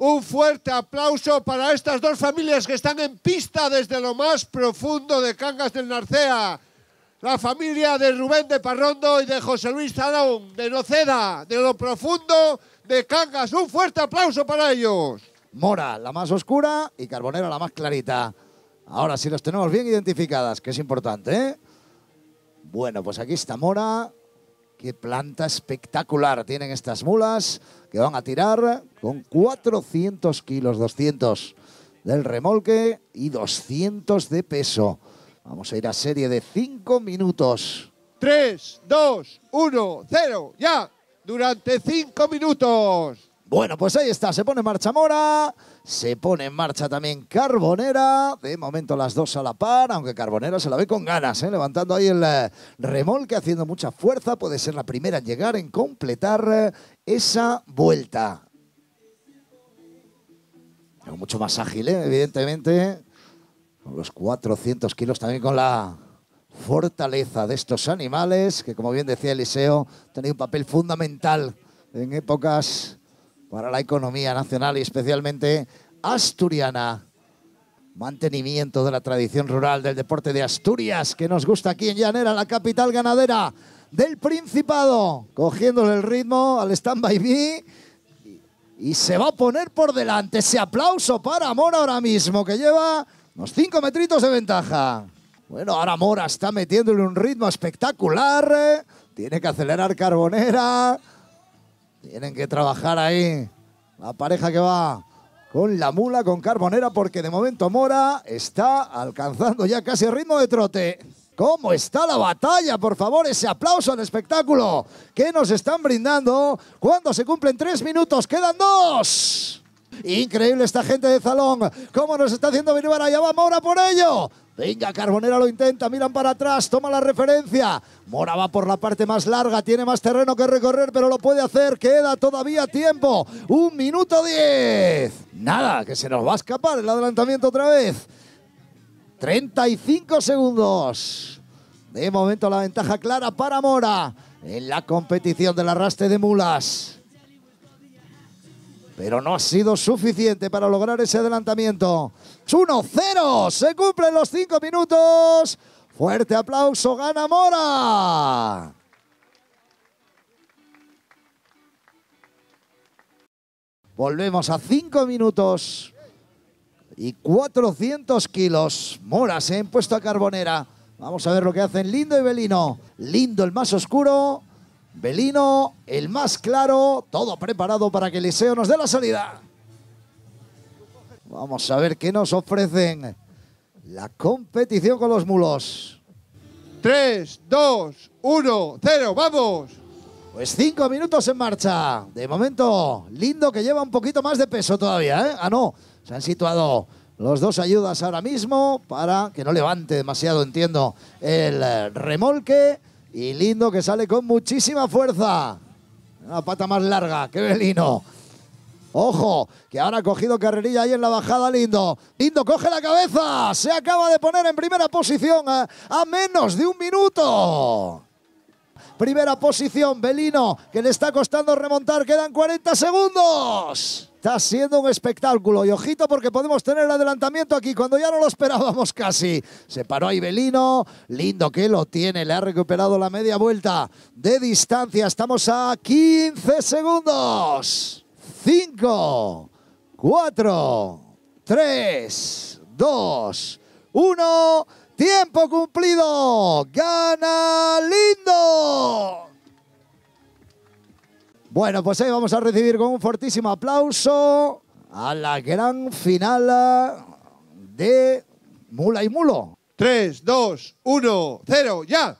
Un fuerte aplauso para estas dos familias que están en pista desde lo más profundo de Cangas del Narcea. La familia de Rubén de Parrondo y de José Luis Salón, de Noceda, de lo profundo de Cangas. Un fuerte aplauso para ellos. Mora, la más oscura, y Carbonero, la más clarita. Ahora, sí los tenemos bien identificadas, que es importante, ¿eh? Bueno, pues aquí está Mora, Qué planta espectacular tienen estas mulas que van a tirar con 400 kilos, 200 del remolque y 200 de peso. Vamos a ir a serie de 5 minutos. 3, 2, 1, 0, ya. Durante 5 minutos. Bueno, pues ahí está, se pone en marcha Mora, se pone en marcha también Carbonera, de momento las dos a la par, aunque Carbonera se la ve con ganas, ¿eh? levantando ahí el eh, remolque, haciendo mucha fuerza, puede ser la primera en llegar, en completar eh, esa vuelta. mucho más ágil, evidentemente, con los 400 kilos también con la fortaleza de estos animales, que como bien decía Eliseo, tenía un papel fundamental en épocas para la economía nacional y especialmente asturiana. Mantenimiento de la tradición rural del deporte de Asturias, que nos gusta aquí en Llanera, la capital ganadera del Principado, cogiéndole el ritmo al stand-by y se va a poner por delante. Ese aplauso para Mora ahora mismo, que lleva unos 5 metritos de ventaja. Bueno, ahora Mora está metiéndole un ritmo espectacular. ¿eh? Tiene que acelerar Carbonera. Tienen que trabajar ahí. La pareja que va con la mula, con Carbonera, porque de momento Mora está alcanzando ya casi el ritmo de trote. ¿Cómo está la batalla? Por favor, ese aplauso al espectáculo que nos están brindando cuando se cumplen tres minutos. ¡Quedan dos! Increíble esta gente de Zalón. ¿Cómo nos está haciendo venir Allá va Mora por ello. Venga, Carbonera lo intenta, miran para atrás, toma la referencia. Mora va por la parte más larga, tiene más terreno que recorrer, pero lo puede hacer. Queda todavía tiempo. Un minuto diez. Nada, que se nos va a escapar el adelantamiento otra vez. 35 segundos. De momento la ventaja clara para Mora en la competición del arrastre de mulas pero no ha sido suficiente para lograr ese adelantamiento. 1-0, se cumplen los cinco minutos. Fuerte aplauso, gana Mora. Volvemos a cinco minutos y 400 kilos. Mora se ha impuesto a Carbonera. Vamos a ver lo que hacen Lindo y Belino. Lindo el más oscuro, Belino, el más claro, todo preparado para que Eliseo nos dé la salida. Vamos a ver qué nos ofrecen la competición con los mulos. 3, 2, 1, 0, vamos. Pues cinco minutos en marcha. De momento, lindo que lleva un poquito más de peso todavía, ¿eh? Ah, no, se han situado los dos ayudas ahora mismo para que no levante demasiado, entiendo, el remolque. Y Lindo que sale con muchísima fuerza. Una pata más larga que Belino. Ojo, que ahora ha cogido carrerilla ahí en la bajada Lindo. Lindo coge la cabeza. Se acaba de poner en primera posición eh, a, menos de un minuto. Primera posición, Belino, que le está costando remontar. Quedan 40 segundos. Está siendo un espectáculo y ojito porque podemos tener el adelantamiento aquí cuando ya no lo esperábamos casi. Se paró Ibelino. lindo que lo tiene, le ha recuperado la media vuelta de distancia. Estamos a 15 segundos. 5, 4, 3, 2, 1. Tiempo cumplido. Gana Lindo. Bueno, pues ahí vamos a recibir con un fortísimo aplauso a la gran final de Mula y Mulo. 3, 2, 1, 0, ya.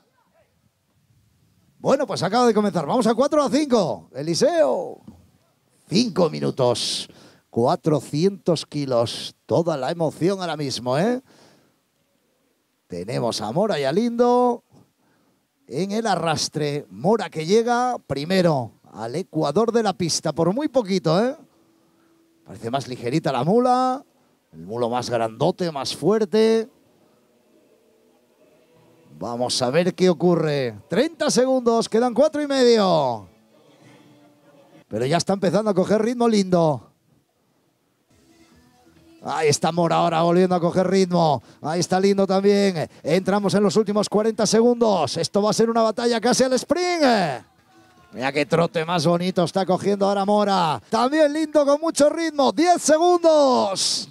Bueno, pues acaba de comenzar. Vamos a 4 a 5. Eliseo. 5 minutos. 400 kilos. Toda la emoción ahora mismo, ¿eh? Tenemos a Mora y a Lindo en el arrastre. Mora que llega primero al ecuador de la pista, por muy poquito, ¿eh? Parece más ligerita la mula, el mulo más grandote, más fuerte. Vamos a ver qué ocurre. 30 segundos, quedan cuatro y medio. Pero ya está empezando a coger ritmo lindo. Ahí está Mora ahora volviendo a coger ritmo. Ahí está Lindo también. Entramos en los últimos 40 segundos. Esto va a ser una batalla casi al sprint. Mira qué trote más bonito está cogiendo ahora Mora. También lindo con mucho ritmo. 10 segundos.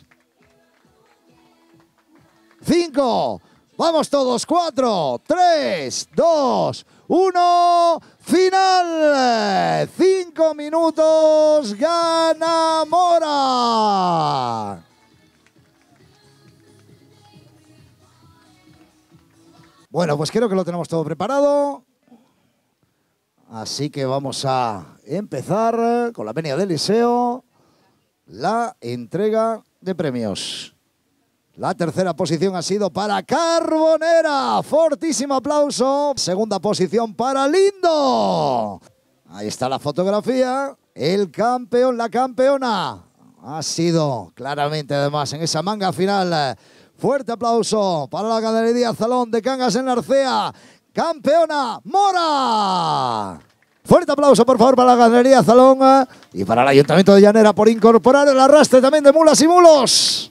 5. Vamos todos. 4, 3, 2, 1. Final. 5 minutos. Gana Mora. Bueno, pues creo que lo tenemos todo preparado. Así que vamos a empezar eh, con la venia del Liceo, la entrega de premios. La tercera posición ha sido para Carbonera. Fortísimo aplauso. Segunda posición para Lindo. Ahí está la fotografía. El campeón, la campeona. Ha sido claramente además en esa manga final. Fuerte aplauso para la Galería Zalón de Cangas en Arcea, campeona Mora. Fuerte aplauso, por favor, para la ganadería Zalón y para el Ayuntamiento de Llanera por incorporar el arrastre también de mulas y mulos.